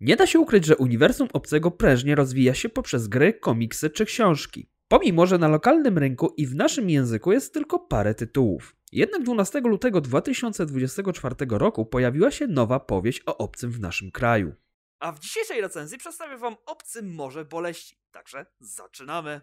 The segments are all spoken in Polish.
Nie da się ukryć, że uniwersum obcego prężnie rozwija się poprzez gry, komiksy czy książki. Pomimo, że na lokalnym rynku i w naszym języku jest tylko parę tytułów. Jednak 12 lutego 2024 roku pojawiła się nowa powieść o obcym w naszym kraju. A w dzisiejszej recenzji przedstawię Wam Obcy Morze Boleści. Także zaczynamy!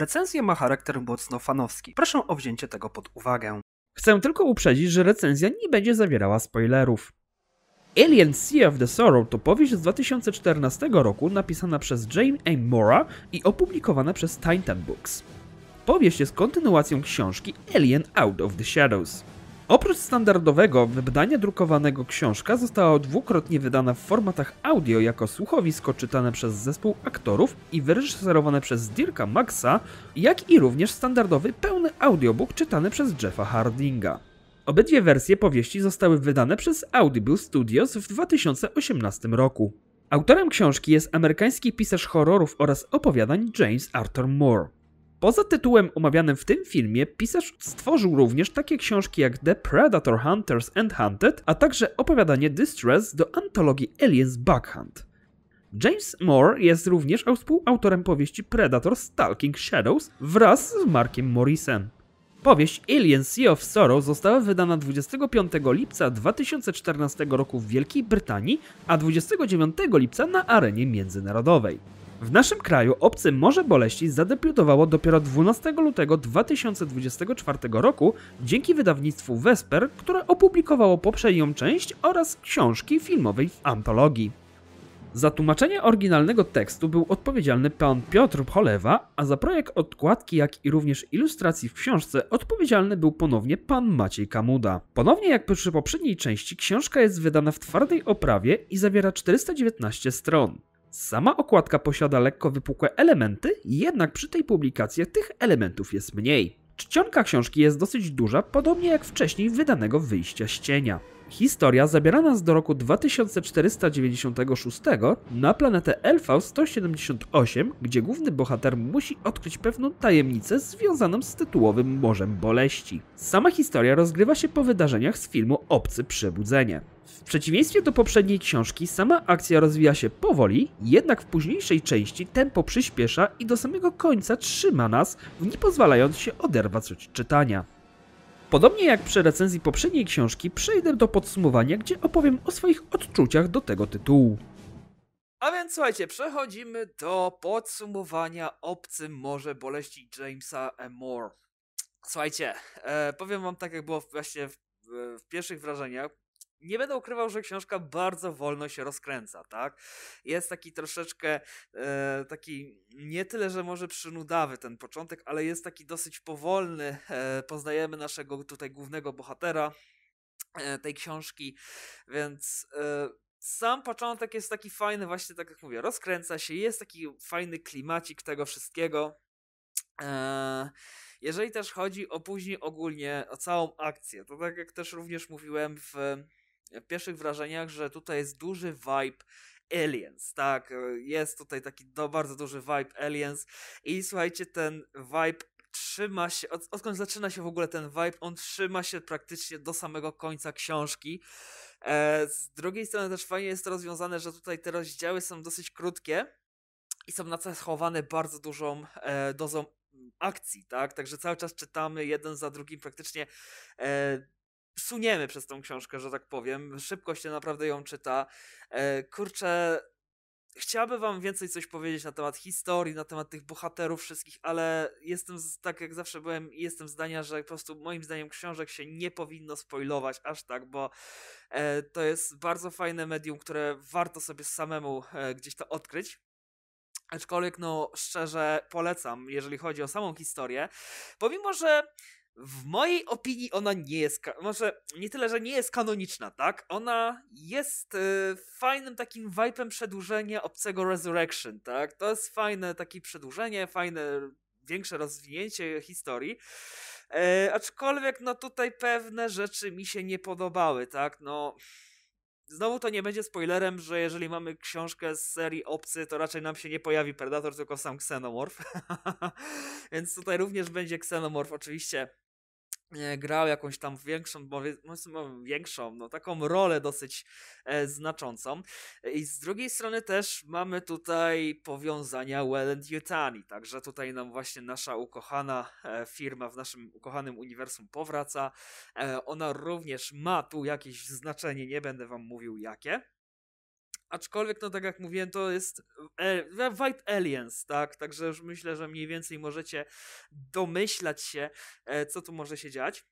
recenzja ma charakter mocno fanowski. Proszę o wzięcie tego pod uwagę. Chcę tylko uprzedzić, że recenzja nie będzie zawierała spoilerów. Alien Sea of the Sorrow to powieść z 2014 roku napisana przez Jane A. Mora i opublikowana przez Titan Books. Powieść jest kontynuacją książki Alien Out of the Shadows. Oprócz standardowego wydania drukowanego książka została dwukrotnie wydana w formatach audio jako słuchowisko czytane przez zespół aktorów i wyreżyserowane przez Dirka Maxa, jak i również standardowy pełny audiobook czytany przez Jeffa Hardinga. Obydwie wersje powieści zostały wydane przez Audible Studios w 2018 roku. Autorem książki jest amerykański pisarz horrorów oraz opowiadań James Arthur Moore. Poza tytułem omawianym w tym filmie, pisarz stworzył również takie książki jak The Predator Hunters and Hunted, a także opowiadanie Distress do antologii Aliens Bughunt. James Moore jest również współautorem powieści Predator Stalking Shadows wraz z Markiem Morrisem. Powieść Alien Sea of Sorrow została wydana 25 lipca 2014 roku w Wielkiej Brytanii, a 29 lipca na arenie międzynarodowej. W naszym kraju obcy Morze Boleści zadebiutowało dopiero 12 lutego 2024 roku dzięki wydawnictwu Vesper, które opublikowało poprzednią część oraz książki filmowej w antologii. Za tłumaczenie oryginalnego tekstu był odpowiedzialny pan Piotr Cholewa, a za projekt odkładki, jak i również ilustracji w książce odpowiedzialny był ponownie pan Maciej Kamuda. Ponownie jak przy poprzedniej części książka jest wydana w twardej oprawie i zawiera 419 stron. Sama okładka posiada lekko wypukłe elementy, jednak przy tej publikacji tych elementów jest mniej. Czcionka książki jest dosyć duża, podobnie jak wcześniej wydanego wyjścia z cienia. Historia zabiera nas do roku 2496 na planetę lv 178, gdzie główny bohater musi odkryć pewną tajemnicę związaną z tytułowym Morzem Boleści. Sama historia rozgrywa się po wydarzeniach z filmu Obcy Przebudzenie. W przeciwieństwie do poprzedniej książki, sama akcja rozwija się powoli, jednak w późniejszej części tempo przyspiesza i do samego końca trzyma nas, nie pozwalając się oderwać od czytania. Podobnie jak przy recenzji poprzedniej książki, przejdę do podsumowania, gdzie opowiem o swoich odczuciach do tego tytułu. A więc słuchajcie, przechodzimy do podsumowania Obcym Morze Boleści Jamesa Moore. Słuchajcie, e, powiem wam tak jak było właśnie w, w pierwszych wrażeniach, nie będę ukrywał, że książka bardzo wolno się rozkręca, tak? Jest taki troszeczkę e, taki nie tyle, że może przynudawy ten początek, ale jest taki dosyć powolny. E, poznajemy naszego tutaj głównego bohatera e, tej książki, więc e, sam początek jest taki fajny, właśnie tak jak mówię, rozkręca się, jest taki fajny klimacik tego wszystkiego. E, jeżeli też chodzi o później ogólnie o całą akcję, to tak jak też również mówiłem w w pierwszych wrażeniach, że tutaj jest duży vibe Aliens, tak, e, jest tutaj taki do, bardzo duży vibe Aliens i słuchajcie, ten vibe trzyma się, od, odkąd zaczyna się w ogóle ten vibe, on trzyma się praktycznie do samego końca książki. E, z drugiej strony też fajnie jest to rozwiązane, że tutaj te rozdziały są dosyć krótkie i są nacechowane bardzo dużą e, dozą akcji, tak? Także cały czas czytamy jeden za drugim praktycznie e, suniemy przez tą książkę, że tak powiem. Szybko się naprawdę ją czyta. E, kurczę, chciałbym wam więcej coś powiedzieć na temat historii, na temat tych bohaterów wszystkich, ale jestem, tak jak zawsze byłem, jestem zdania, że po prostu moim zdaniem książek się nie powinno spoilować aż tak, bo e, to jest bardzo fajne medium, które warto sobie samemu e, gdzieś to odkryć. Aczkolwiek, no, szczerze polecam, jeżeli chodzi o samą historię. Pomimo, że w mojej opinii ona nie jest, może nie tyle, że nie jest kanoniczna, tak? Ona jest y, fajnym takim vibe'em przedłużenia obcego Resurrection, tak? To jest fajne takie przedłużenie, fajne większe rozwinięcie historii. E, aczkolwiek no tutaj pewne rzeczy mi się nie podobały, tak? No Znowu to nie będzie spoilerem, że jeżeli mamy książkę z serii Obcy, to raczej nam się nie pojawi Predator, tylko sam Xenomorph. Więc tutaj również będzie Xenomorph oczywiście E, grał jakąś tam większą, bo no, większą, no taką rolę dosyć e, znaczącą. E, I z drugiej strony też mamy tutaj powiązania Welland Yutani, także tutaj nam właśnie nasza ukochana firma w naszym ukochanym uniwersum powraca. ona również ma tu jakieś znaczenie, nie będę wam mówił jakie. Aczkolwiek, no tak jak mówiłem, to jest e, White Aliens, tak? Także już myślę, że mniej więcej możecie domyślać się, e, co tu może się dziać.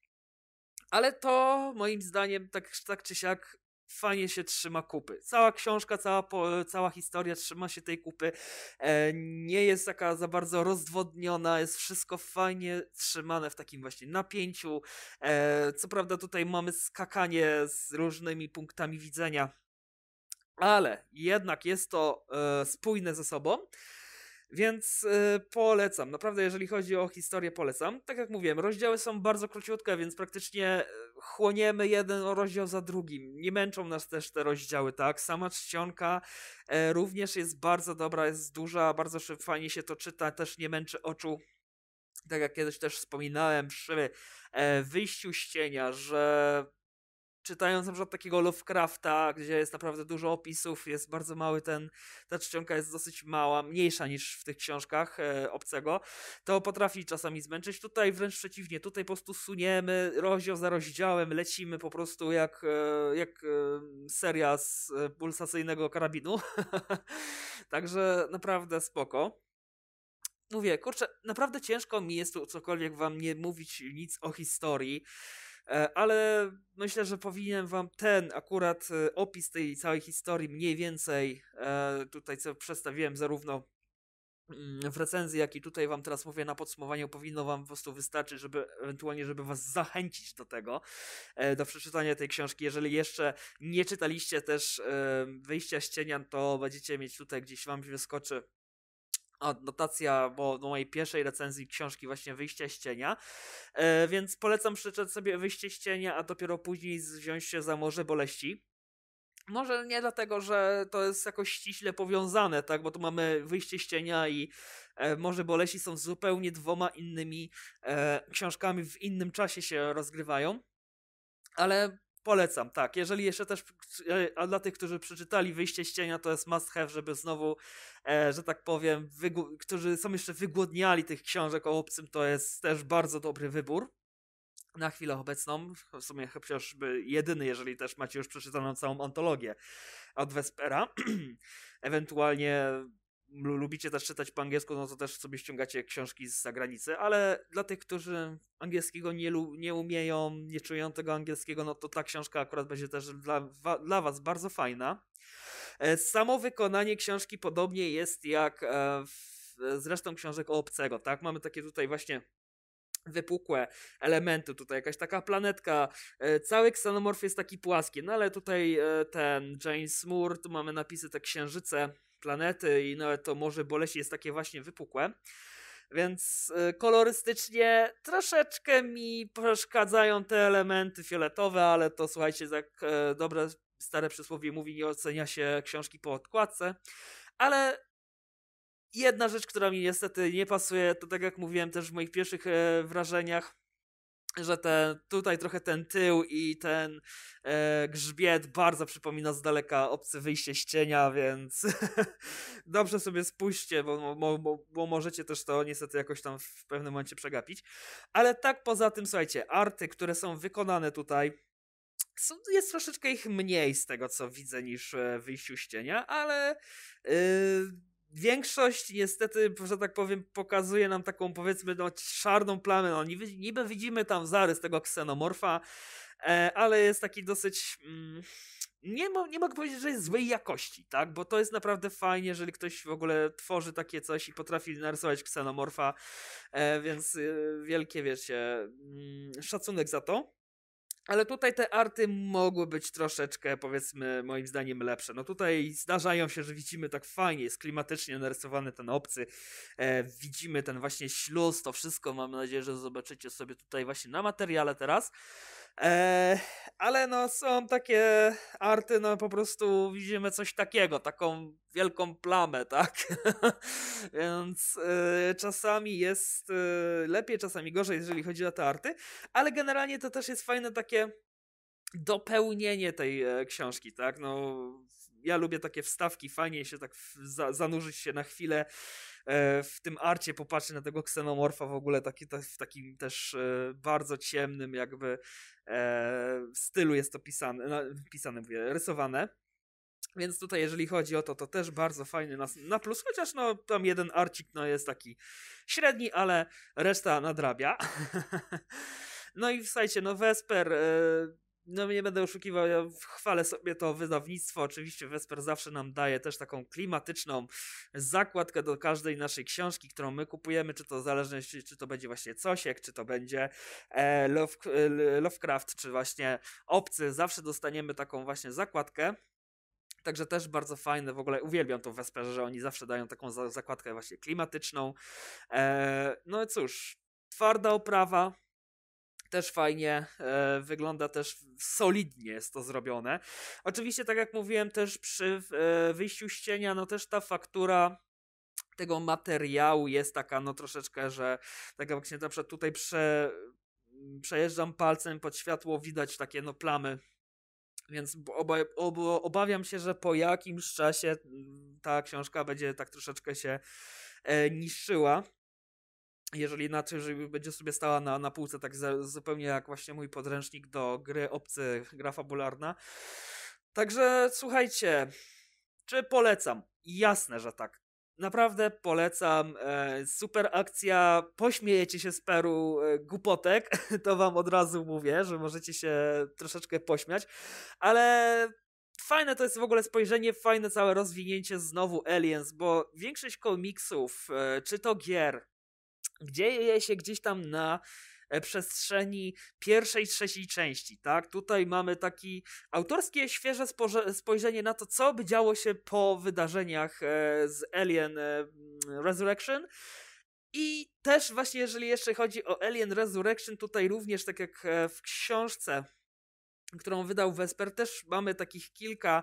Ale to moim zdaniem, tak, tak czy siak, fajnie się trzyma kupy. Cała książka, cała, po, cała historia trzyma się tej kupy. E, nie jest taka za bardzo rozwodniona, jest wszystko fajnie trzymane w takim właśnie napięciu. E, co prawda tutaj mamy skakanie z różnymi punktami widzenia ale jednak jest to e, spójne ze sobą. Więc e, polecam. Naprawdę, jeżeli chodzi o historię, polecam. Tak jak mówiłem, rozdziały są bardzo króciutkie, więc praktycznie e, chłoniemy jeden rozdział za drugim. Nie męczą nas też te rozdziały, tak? Sama czcionka również jest bardzo dobra, jest duża, bardzo szybko, fajnie się to czyta, też nie męczy oczu. Tak jak kiedyś też wspominałem przy e, wyjściu z cienia, że czytając na przykład takiego Lovecrafta, gdzie jest naprawdę dużo opisów, jest bardzo mały ten, ta czcionka jest dosyć mała, mniejsza niż w tych książkach e, obcego, to potrafi czasami zmęczyć. Tutaj wręcz przeciwnie, tutaj po prostu suniemy rozdział za rozdziałem, lecimy po prostu jak, e, jak e, seria z e, pulsacyjnego karabinu. Także naprawdę spoko mówię, kurczę, naprawdę ciężko mi jest tu cokolwiek wam nie mówić nic o historii. E, ale myślę, że powinien wam ten akurat e, opis tej całej historii mniej więcej e, tutaj co przedstawiłem zarówno mm, w recenzji, jak i tutaj wam teraz mówię na podsumowaniu, powinno wam po prostu wystarczyć, żeby ewentualnie, żeby was zachęcić do tego, do przeczytania tej książki. Jeżeli jeszcze nie czytaliście też Wyjścia z to będziecie mieć tutaj gdzieś wam wyskoczy adnotacja bo do mojej pierwszej recenzji książki właśnie Wyjście z cienia, e, więc polecam przeczytać sobie Wyjście z cienia, a dopiero później wziąć się za Morze Boleści. Może nie dlatego, że to jest jakoś ściśle powiązane, tak, bo tu mamy Wyjście z cienia i e, Morze Boleści są zupełnie dwoma innymi e, książkami, w innym czasie się rozgrywają, ale Polecam, tak. Jeżeli jeszcze też, e, a dla tych, którzy przeczytali Wyjście z cienia, to jest must have, żeby znowu, e, że tak powiem, którzy są jeszcze wygłodniali tych książek o obcym, to jest też bardzo dobry wybór na chwilę obecną, w sumie chociażby jedyny, jeżeli też macie już przeczytaną całą antologię od Vespera, ewentualnie lubicie też czytać po angielsku, no to też sobie ściągacie książki z zagranicy, ale dla tych, którzy angielskiego nie, nie umieją, nie czują tego angielskiego, no to ta książka akurat będzie też dla, dla was bardzo fajna. E, samo wykonanie książki podobnie jest jak z e, zresztą książek o obcego, tak? Mamy takie tutaj właśnie wypukłe elementy, tutaj jakaś taka planetka, e, cały ksenomorf jest taki płaski, no ale tutaj ten James Moore, tu mamy napisy te księżyce, planety i nawet to Morze Bolesi jest takie właśnie wypukłe. Więc y, kolorystycznie troszeczkę mi przeszkadzają te elementy fioletowe, ale to słuchajcie, jak e, dobre stare przysłowie mówi, nie ocenia się książki po odkładce. Ale jedna rzecz, która mi niestety nie pasuje, to tak jak mówiłem też w moich pierwszych e, wrażeniach, że ten, tutaj trochę ten tył i ten e, grzbiet bardzo przypomina z daleka obce wyjście z cienia, więc dobrze sobie spójrzcie, bo, bo, bo, bo, możecie też to niestety jakoś tam w pewnym momencie przegapić. Ale tak poza tym, słuchajcie, arty, które są wykonane tutaj, są, jest troszeczkę ich mniej z tego, co widzę, niż e, w wyjściu z cienia, ale... Yy, większość niestety, że tak powiem, pokazuje nam taką powiedzmy no, szarną plamę. No, niby, niby widzimy tam zarys tego ksenomorfa, e, ale jest taki dosyć. Mm, nie, mo, nie mogę powiedzieć, że jest złej jakości, tak? Bo to jest naprawdę fajnie, jeżeli ktoś w ogóle tworzy takie coś i potrafi narysować ksenomorfa, e, więc e, wielkie, wiecie, mm, szacunek za to. Ale tutaj te arty mogły być troszeczkę, powiedzmy, moim zdaniem lepsze. No tutaj zdarzają się, że widzimy tak fajnie, jest klimatycznie narysowany ten obcy, e, widzimy ten właśnie śluz, to wszystko mam nadzieję, że zobaczycie sobie tutaj właśnie na materiale teraz. E, ale no są takie arty, no po prostu widzimy coś takiego, taką wielką plamę, tak? Więc e, czasami jest e, lepiej, czasami gorzej, jeżeli chodzi o te arty, ale generalnie to też jest fajne takie dopełnienie tej e, książki, tak? No, ja lubię takie wstawki, fajnie się tak za, zanurzyć się na chwilę e, w tym arcie, popatrzeć na tego ksenomorfa w ogóle taki, w takim też e, bardzo ciemnym jakby stylu jest to pisane, pisane mówię, rysowane. Więc tutaj, jeżeli chodzi o to, to też bardzo fajny na, na plus, chociaż no, tam jeden arcik no, jest taki średni, ale reszta nadrabia. no i słuchajcie, no Vesper no nie będę oszukiwał, ja chwalę sobie to wydawnictwo. Oczywiście Wesper zawsze nam daje też taką klimatyczną zakładkę do każdej naszej książki, którą my kupujemy, czy to zależnie, czy to będzie właśnie Cosiek, czy to będzie e, e, Lovecraft, czy właśnie Obcy. Zawsze dostaniemy taką właśnie zakładkę. Także też bardzo fajne, w ogóle uwielbiam to Wesperze, że oni zawsze dają taką zakładkę właśnie klimatyczną. E, no i cóż, twarda oprawa, też fajnie e, wygląda, też solidnie jest to zrobione. Oczywiście, tak jak mówiłem, też przy e, wyjściu z cienia, no też ta faktura tego materiału jest taka, no troszeczkę, że tak jak się na przykład tutaj prze, przejeżdżam palcem pod światło, widać takie no plamy więc oba, ob, obawiam się, że po jakimś czasie mm, ta książka będzie tak troszeczkę się e, niszczyła jeżeli na jeżeli będzie sobie stała na, na półce, tak za, zupełnie jak właśnie mój podręcznik do gry obcy, gra fabularna. Także słuchajcie, czy polecam? Jasne, że tak. Naprawdę polecam. E, super akcja. Pośmiejecie się z peru e, głupotek. To wam od razu mówię, że możecie się troszeczkę pośmiać. Ale fajne to jest w ogóle spojrzenie, fajne całe rozwinięcie znowu Aliens, bo większość komiksów, e, czy to gier, dzieje się gdzieś tam na e, przestrzeni pierwszej, trzeciej części, tak? Tutaj mamy taki autorskie, świeże spojrzenie na to, co by działo się po wydarzeniach e, z Alien e, mm, Resurrection. I też właśnie, jeżeli jeszcze chodzi o Alien Resurrection, tutaj również, tak jak w książce, którą wydał Wesper, też mamy takich kilka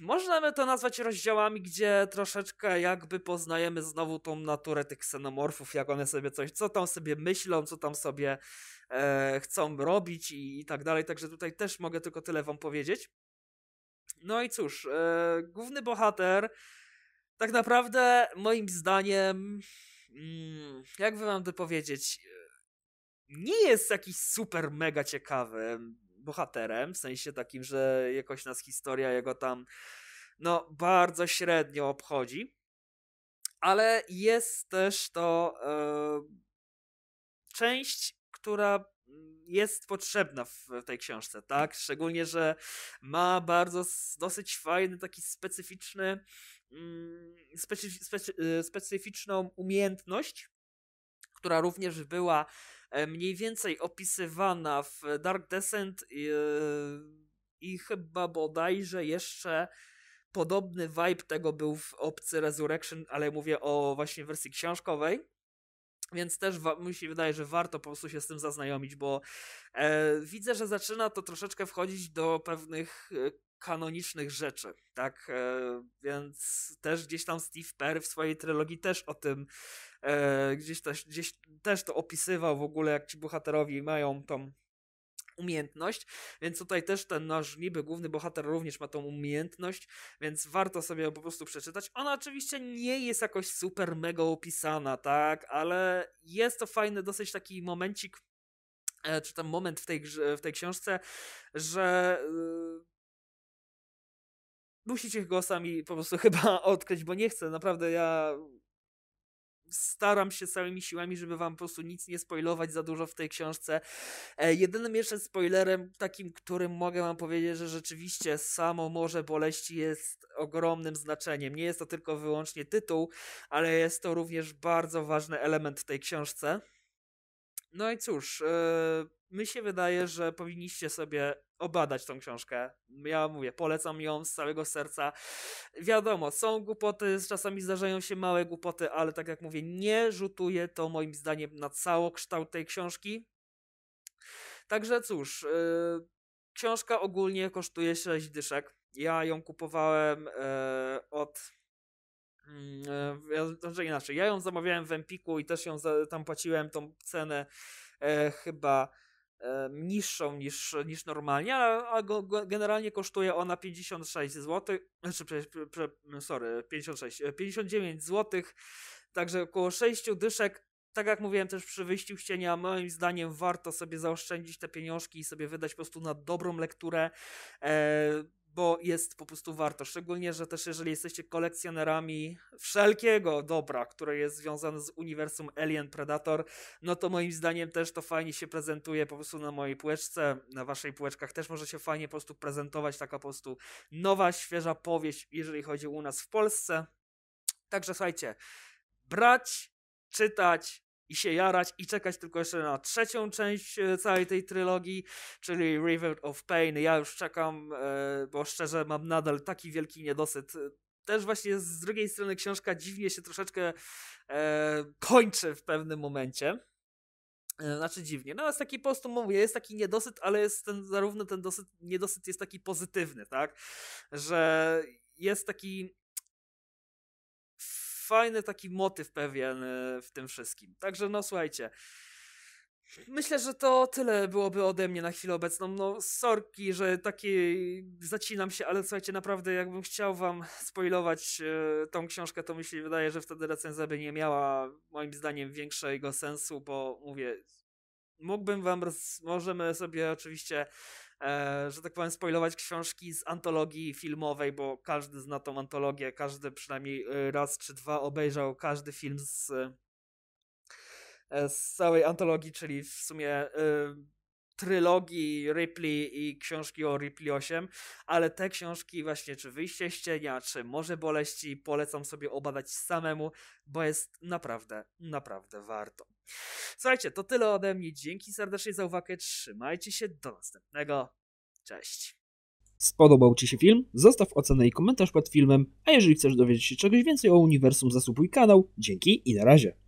Możemy to nazwać rozdziałami, gdzie troszeczkę jakby poznajemy znowu tą naturę tych ksenomorfów, jak one sobie coś, co tam sobie myślą, co tam sobie e, chcą robić i, i, tak dalej. Także tutaj też mogę tylko tyle wam powiedzieć. No i cóż, e, główny bohater, tak naprawdę moim zdaniem, mm, jakby wam to powiedzieć, e, nie jest jakiś super mega ciekawy bohaterem, w sensie takim, że jakoś nas historia jego tam no bardzo średnio obchodzi, ale jest też to e, część, która jest potrzebna w tej książce, tak? Szczególnie, że ma bardzo dosyć fajny, taki specyficzny, mm, specyf e, specyficzną umiejętność, która również była E, mniej więcej opisywana w Dark Descent i, i chyba bodajże jeszcze podobny vibe tego był w opcji Resurrection, ale mówię o właśnie wersji książkowej. Więc też mi się wydaje, że warto po prostu się z tym zaznajomić, bo e, widzę, że zaczyna to troszeczkę wchodzić do pewnych e, kanonicznych rzeczy, tak? E, więc też gdzieś tam Steve Perry w swojej trylogii też o tym e, gdzieś też, gdzieś też to opisywał w ogóle, jak ci bohaterowie mają tą umiejętność, więc tutaj też ten nasz niby główny bohater również ma tą umiejętność, więc warto sobie po prostu przeczytać. Ona oczywiście nie jest jakoś super mega opisana, tak, ale jest to fajny dosyć taki momencik, e, czy tam moment w tej, w tej książce, że y, musicie go sami po prostu chyba odkryć, bo nie chcę, naprawdę ja staram się całymi siłami, żeby wam po prostu nic nie spoilować za dużo w tej książce. E, jedynym jeszcze spoilerem takim, którym mogę wam powiedzieć, że rzeczywiście samo Morze Boleści jest ogromnym znaczeniem. Nie jest to tylko wyłącznie tytuł, ale jest to również bardzo ważny element w tej książce. No i cóż, yy, e, my się wydaje, że powinniście sobie obadać tą książkę. Ja mówię, polecam ją z całego serca. Wiadomo, są głupoty, czasami zdarzają się małe głupoty, ale tak jak mówię, nie rzutuje to moim zdaniem na kształt tej książki. Także cóż, yy, książka ogólnie kosztuje 6 dyszek. Ja ją kupowałem yy, od Mm, e, ja, znaczy inaczej, ja ją zamawiałem w Empiku i też ją za, tam płaciłem tą cenę e, chyba e, niższą niż, niż normalnie, a, a go, generalnie kosztuje ona 56 zł, znaczy, pre, pre, sorry, 56, 59 zł, także około 6 dyszek. Tak jak mówiłem też przy wyjściu cienia, moim zdaniem warto sobie zaoszczędzić te pieniążki i sobie wydać po prostu na dobrą lekturę. E, bo jest po prostu warto. Szczególnie, że też jeżeli jesteście kolekcjonerami wszelkiego dobra, które jest związane z uniwersum Alien Predator, no to moim zdaniem też to fajnie się prezentuje po prostu na mojej płeczce, na waszej płeczkach też może się fajnie po prostu prezentować taka po prostu nowa, świeża powieść, jeżeli chodzi u nas w Polsce. Także słuchajcie, brać, czytać, i się jarać i czekać tylko jeszcze na trzecią część e, całej tej trylogii, czyli River of Pain. Ja już czekam, e, bo szczerze mam nadal taki wielki niedosyt. E, też właśnie z drugiej strony książka dziwnie się troszeczkę kończy w pewnym momencie. Znaczy dziwnie. No jest taki po prostu, mówię, jest taki niedosyt, ale jest ten, zarówno ten dosyt, niedosyt jest taki pozytywny, tak? Że jest taki fajny taki motyw pewien y, w tym wszystkim. Także no słuchajcie. Myślę, że to tyle byłoby ode mnie na chwilę obecną. No, sorki, że taki zacinam się, ale słuchajcie, naprawdę jakbym chciał wam spoilować e, tą książkę, to mi się wydaje, że wtedy recenzja by nie miała moim zdaniem większego sensu, bo mówię, mógłbym wam, roz... możemy sobie oczywiście E, że tak powiem, spoilować książki z antologii filmowej, bo każdy zna tą antologię, każdy przynajmniej y, raz czy dwa obejrzał każdy film z, e, z całej antologii, czyli w sumie y, trylogii Ripley i książki o Ripley 8, ale te książki właśnie, czy Wyjście z cienia, czy Morze Boleści, polecam sobie obadać samemu, bo jest naprawdę, naprawdę warto. Słuchajcie, to tyle ode mnie. Dzięki serdecznie za uwagę. Trzymajcie się. Do następnego. Cześć. Spodobał Ci się film? Zostaw ocenę i komentarz pod filmem, a jeżeli chcesz dowiedzieć się czegoś więcej o uniwersum, zasłupuj kanał. Dzięki i na razie.